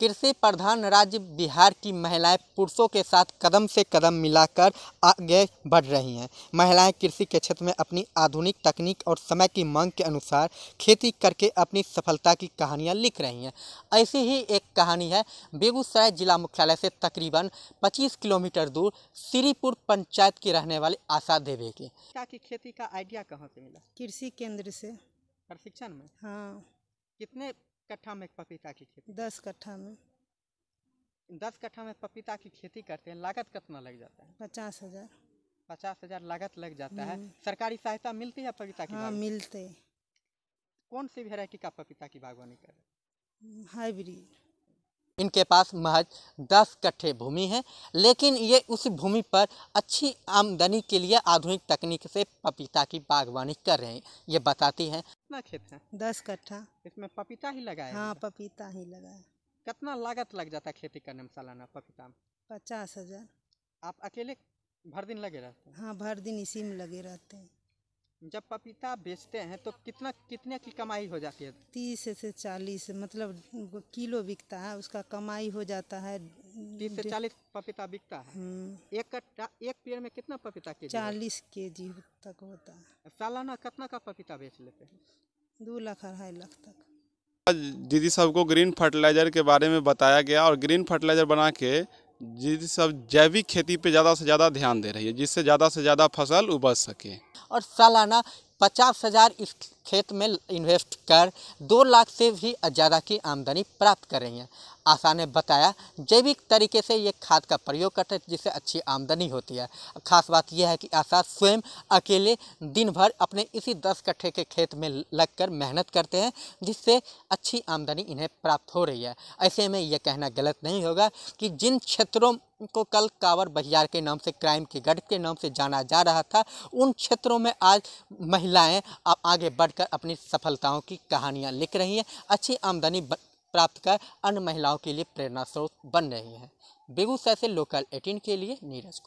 कृषि प्रधान राज्य बिहार की महिलाएं पुरुषों के साथ कदम से कदम मिलाकर आगे बढ़ रही हैं महिलाएं कृषि के क्षेत्र में अपनी आधुनिक तकनीक और समय की मांग के अनुसार खेती करके अपनी सफलता की कहानियां लिख रही हैं ऐसी ही एक कहानी है बेगूसराय जिला मुख्यालय से तकरीबन 25 किलोमीटर दूर श्रीपुर पंचायत की रहने वाली आशा देवे के की खेती का आइडिया कहाँ से मिला कृषि केंद्र से प्रशिक्षण में हाँ कितने कट्ठा में पपीता की खेती दस कट्ठा में दस कट्ठा में पपीता की खेती करते हैं लागत कितना लग जाता है पचास हजार पचास हजार लागत लग जाता है हम्म। सरकारी सहायता मिलती है पपीता की हाँ मिलते कौन सी वेराइटी का पपीता की बागवानी कर हाइब्रिड इनके पास महज दस कट्ठे भूमि है लेकिन ये उस भूमि पर अच्छी आमदनी के लिए आधुनिक तकनीक से पपीता की बागवानी कर रहे हैं ये बताती हैं कितना खेत है दस कट्ठा इसमें पपीता ही लगाया हाँ पपीता ही लगाया कितना लागत लग जाता खेती करने में सालाना पपीता में पचास हजार आप अकेले भर दिन लगे रहते हैं हाँ भर दिन इसी में लगे रहते हैं जब पपीता बेचते हैं तो कितना कितने की कमाई हो जाती है तीस से चालीस मतलब किलो बिकता है उसका कमाई हो जाता है तीस से चालीस पपीता बिकता है हम्म। एक एक पेड़ में कितना पपीता के चालीस के जी तक होता है सालाना कितना का पपीता बेच लेते हैं दो लाख अढ़ाई लाख तक दीदी सबको ग्रीन फर्टिलाइजर के बारे में बताया गया और ग्रीन फर्टिलाइजर बना के दीदी सब जैविक खेती पे ज़्यादा से ज़्यादा ध्यान दे रही है जिससे ज़्यादा से ज़्यादा फसल उपज सके और सालाना पचास हज़ार इस खेत में इन्वेस्ट कर दो लाख से भी ज़्यादा की आमदनी प्राप्त कर रही हैं आशा ने बताया जैविक तरीके से ये खाद का प्रयोग करते हैं जिससे अच्छी आमदनी होती है खास बात यह है कि आशा स्वयं अकेले दिन भर अपने इसी दस कट्ठे के खेत में लगकर मेहनत करते हैं जिससे अच्छी आमदनी इन्हें प्राप्त हो रही है ऐसे में यह कहना गलत नहीं होगा कि जिन क्षेत्रों को कल कावर बहियार के नाम से क्राइम के गढ़ के नाम से जाना जा रहा था उन क्षेत्रों में आज महिलाएं आगे बढ़ बढ़कर अपनी सफलताओं की कहानियाँ लिख रही हैं अच्छी आमदनी प्राप्त कर अन्य महिलाओं के लिए प्रेरणा स्रोत बन रही हैं बेगूसराय से लोकल एटीन के लिए नीरज